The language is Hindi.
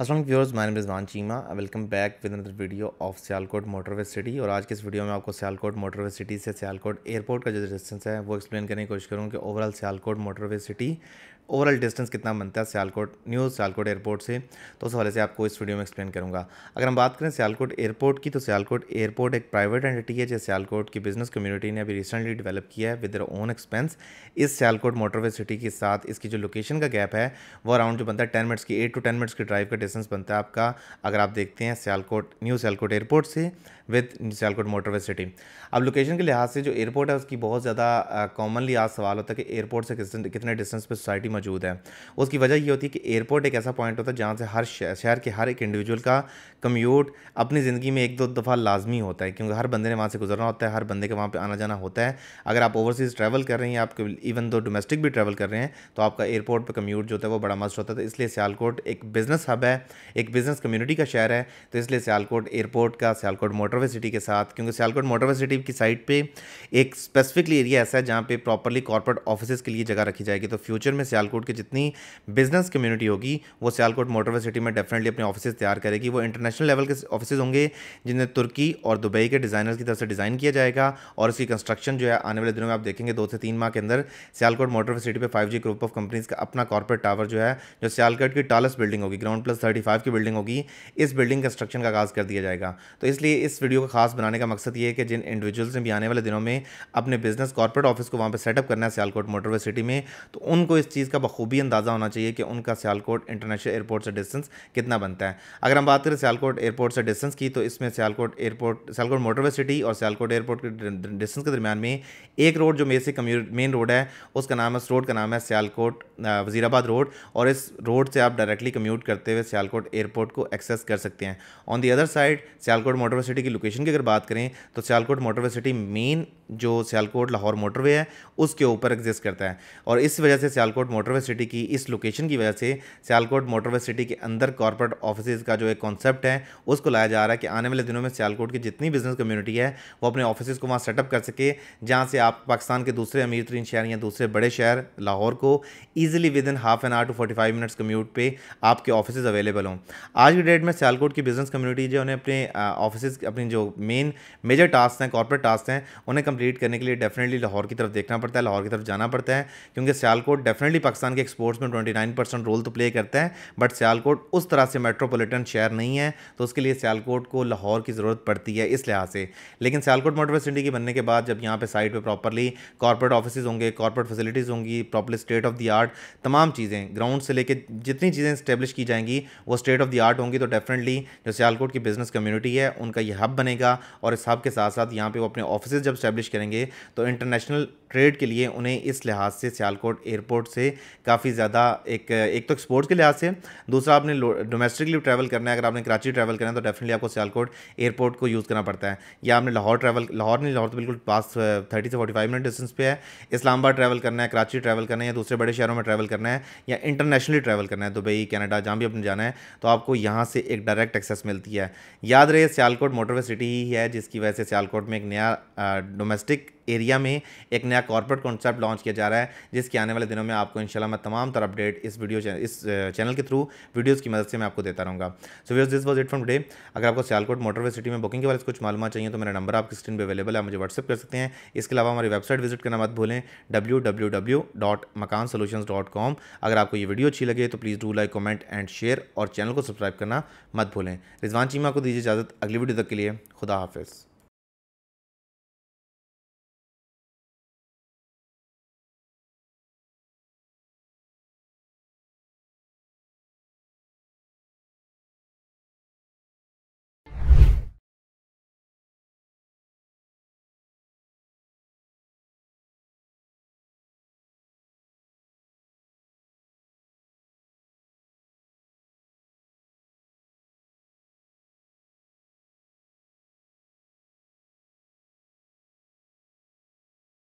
असलम व्यवर्स मैं Rizwan Cheema welcome back with another video of Sialkot motorway city और आज के इस वीडियो में आपको सियालकोट मोटरवे सिटी से सियालकोट एयरपोर्ट का जो डिस्टेंस है वो एक्सप्लेन करने की कोशिश करूँ कि overall Sialkot motorway city overall distance कितना बनता है सियालकोट न्यू सियालकोट एयरपोर्ट से तो उस हवाले से आपको इस वीडियो में एक्सप्लेन करूँगा अगर हम बात करें सियालकोट एयरपोर्ट की तो सियालकोट एयरपोर्ट एक प्राइवेट एंटिटी है जिसे सियालकोट की बिजनेस कम्युनिटी ने अभी रिसेंटली डेवलप किया है विद दर ओन एक्सपेंस इस सियालकोट मोटरवे सिटी के साथ इसकी जो लोकेशन का गैप है वो अराउंड जो बनता है टेन मिनट्स की एट टू टेन मिनट्स की ड्राइव का स्टेशन बनता है आपका अगर आप देखते हैं सियालकोट न्यू सियालकोट एयरपोर्ट से विद सियालकोट मोटरवे सिटी अब लोकेशन के लिहाज से जो एयरपोर्ट है उसकी बहुत ज़्यादा कॉमनली आज सवाल होता है कि एयरपोर्ट से किस कितने डिस्टेंस पर सोसाइटी मौजूद है उसकी वजह ये होती है कि एयरपोर्ट एक ऐसा पॉइंट होता है जहाँ से हर शहर के हर एक इंडिविजुअल का कम्यूट अपनी ज़िंदगी में एक दो दफ़ा लाजमी होता है क्योंकि हर बंदे ने वहाँ से गुजरना होता है हर बंदे का वहाँ पर आना जाना होता है अगर आप ओवरसीज़ ट्रैवल कर रहे हैं आप इवन दो डोमेस्टिक भी ट्रैवल कर रहे हैं तो आपका एयरपोर्ट पर कम्यूट जो होता है वो बड़ा मस्त होता है तो इसलिए सियालकोट एक बिज़नेस हब है एक बिजनेस कम्युनिटी का शहर है तो इसलिए सियालकोट एयरपोर्ट का सियालकोट मोटरवे सिटी के साथ क्योंकि सियालकोट मोटरवे सिटी की साइड पे एक स्पेसिफिकली एरिया ऐसा है जहाँ पे प्रॉपरली कॉर्पोरेट ऑफिस के लिए जगह रखी जाएगी तो फ्यूचर में सियालकोट की जितनी बिजनेस कम्युनिटी होगी वो सियालकोट मोटरवे सिटी में डेफिनेटली अपने ऑफिस तैयार करेगी वो इंटरनेशनल लेवल के ऑफिस होंगे जिन्हें तुर्की और दुबई के डिज़ाइनर्स की तरफ से डिज़ाइन किया जाएगा और इसकी कंस्ट्रक्शन जो है आने वाले दिनों में आप देखेंगे दो से तीन माह के अंदर सियालकोट मोटरवे सिटी पर फाइव ग्रुप ऑफ कंपनीज का अपना कॉर्पोरेट टावर जो है जो सियालकोट की टालस बिल्डिंग होगी ग्राउंड प्लस थर्टी फाइव की बिल्डिंग होगी इस बिल्डिंग कंस्ट्रक्शन का आगाज़ कर दिया जाएगा तो इसलिए इस वीडियो को खास बनाने का मकसद ये है कि जिन इंडिविजुअल्स ने भी आने वाले दिनों में अपने बिजनेस कॉर्पोरेट ऑफिस को वहाँ पर सेटअप करना है सियालकोट मोटरवे सिटी में तो उनको इस चीज़ का बखूबी अंदाज़ा होना चाहिए कि उनका सियालकोट इंटरनेशनल एयरपोर्ट से डिस्टेंस कितना बनता है अगर हम बात करें सियालकोट एयरपोर्ट से डिस्टेंस की तो इसमें Sialkot airport Sialkot motorway city और सियालकोट एयरपोर्ट के डिस्टेंस के दरमियान में एक रोड जो मेसिक मेन रोड है उसका नाम है उस रोड का नाम है सियालकोट वजीराबाद रोड और इस रोड से आप डायरेक्टली कम्यूट करते हुए सियालकोट एयरपोर्ट को एक्सेस कर सकते हैं on the other side Sialkot motorway city की लोकेशन की अगर बात करें तो सियालकोट मोटरवर्सिटी सिटी मेन जो सियालकोट लाहौर मोटरवे है उसके ऊपर एग्जिस्ट करता है और इस वजह से सियालकोट मोटरवे सिटी की इस लोकेशन की वजह से सियालकोट मोटरवे सिटी के अंदर कॉरपोरेट ऑफिस का जो एक कॉन्सेप्ट है उसको लाया जा रहा है कि आने वाले दिनों में सियालकोट की जितनी बिजनेस कम्युनिटी है वो अपने ऑफिस को वहाँ सेटअप कर सके जहाँ से आप पाकिस्तान के दूसरे अमीर तरीन शहर या दूसरे बड़े शहर लाहौर को easily within half an hour to forty five minutes commute पर आपके ऑफिस अवेलेबल हों आज की डेट में सियालकोट की बिजनेस कम्यूनिटी जो उन्हें अपने ऑफिस अपनी जो मेन मेजर टास्क हैं कॉरपोरेट टास्क हैं उन्हें कंप्लीट करने के लिए डेफिनेटली लाहौर की तरफ देखना पड़ता है लाहौर की तरफ जाना पड़ता है क्योंकि सियालकोट डेफिनेटली पाकिस्तान के एक्सपोर्ट्स में ट्वेंटी नाइन परसेंट रोल तो प्ले करता है बट सियालकोट उस तरह से मेट्रोपोलिटन शहर नहीं है तो उसके लिए सियालकोट को लाहौर की ज़रूरत पड़ती है इस लिहाज से लेकिन सियालकोट मोटरवे सिटी की बनने के बाद जब यहाँ पर साइड पर प्रॉपरली कॉर्पोरेट ऑफिस होंगे कॉर्पोरेट फैसिलिटीज़ होंगी proper state of the art तमाम चीज़ें ग्राउंड से लेकर जितनी चीज़ें इस्टेब्लिश की जाएंगी वो स्टेट ऑफ द आर्ट होंगी तो डेफिनेटली जो सियालकोट की बिज़नेस कम्युनिटी है उनका यह हब बनेगा और इस हब के साथ साथ यहाँ पे वो अपने ऑफिस जब स्टैब्लिश करेंगे तो इंटरनेशनल ट्रेड के लिए उन्हें इस लिहाज से सियालकोट एयरपोर्ट से काफ़ी ज़्यादा एक एक तो एक्सपोर्ट के लिहाज से दूसरा आपने डोमेस्टिकली ट्रैवल करना है अगर आपने कराची ट्रैवल करना है तो डेफिनेटली आपको सियालकोट एयरपोर्ट को यूज़ करना पड़ता है या आपने लाहौर ट्रैवल लाहौर नहीं लाहौर तो बिल्कुल पास थर्टी से फोर्टी फाइव मिनट डिस्टेंस पे है इस्लामाबाद ट्रैवल करना है कराची ट्रैवल करना है या दूसरे बड़े शहरों में ट्रैवल करना है या इंटरनेशनली ट्रैवल करना है दुबई कनाडा जहाँ भी अपने जाना है तो आपको यहाँ से एक डायरेक्ट एक्सेस मिलती है याद रहे सियालकोट मोटरवे सिटी ही है जिसकी वजह से सियालकोट में एक नया डोमेस्टिक एरिया में एक नया कॉर्पोरेट कॉन्सेप्ट लॉन्च किया जा रहा है जिसके आने वाले दिनों में आपको इंशाल्लाह मैं तमाम तरह अपडेट इस वीडियो चैनल इस चैनल के थ्रू वीडियोज़ की मदद से मैं आपको देता रहूँगा सो वीज this was it from day अगर आपको सियालकोट मोटरवे सिटी में बुकिंग के बारे में कुछ मालूम चाहिए तो मेरा नंबर आपकी स्क्रीन पर अवेलेबल है मुझे व्हाट्सअप कर सकते हैं इसके अलावा हमारी वेबसाइट विजिट करना मत भूलें डब्ल्यू अगर आपको ये वीडियो अच्छी लगे तो please do like comment and share और चैनल को सब्सक्राइब करना मत भूलें रिजवान चीमा को दीजिए इजाज़त अगली वीडियो तक के लिए खुदा हाफिज़